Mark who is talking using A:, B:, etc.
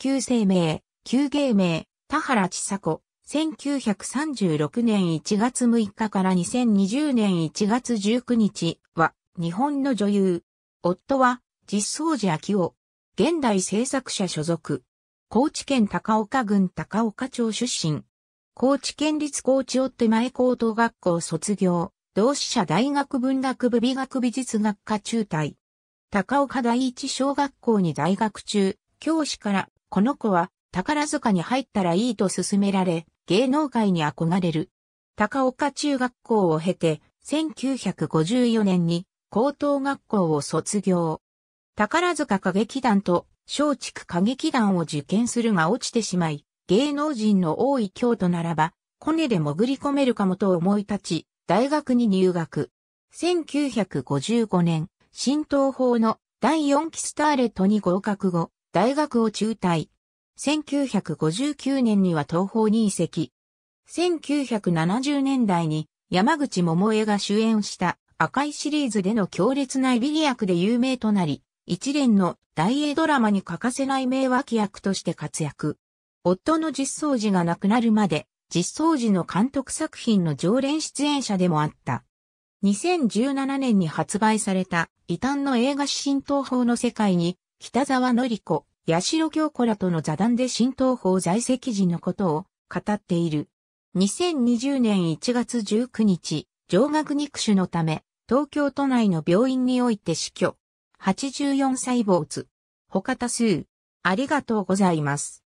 A: 旧姓名、旧芸名、田原千佐子、1936年1月6日から2020年1月19日は日本の女優。夫は実相寺昭夫。現代制作者所属。高知県高岡郡高岡町出身。高知県立高知夫手前高等学校卒業。同志社大学文学部美学美術学科中退。高岡第一小学校に大学中、教師からこの子は宝塚に入ったらいいと勧められ、芸能界に憧れる。高岡中学校を経て、1954年に高等学校を卒業。宝塚歌劇団と松竹歌劇団を受験するが落ちてしまい、芸能人の多い京都ならば、コネで潜り込めるかもと思い立ち、大学に入学。1955年、新東方の第4期スターレットに合格後、大学を中退。1959年には東方に移籍。1970年代に山口桃江が主演した赤いシリーズでの強烈なビリ役で有名となり、一連の大英ドラマに欠かせない名脇役として活躍。夫の実相寺が亡くなるまで、実相寺の監督作品の常連出演者でもあった。2017年に発売された異端の映画新東方の世界に北沢り子、八代京子らとの座談で新東方在籍時のことを語っている。2020年1月19日、上学肉種のため、東京都内の病院において死去。84歳坊主。他多数。ありがとうございます。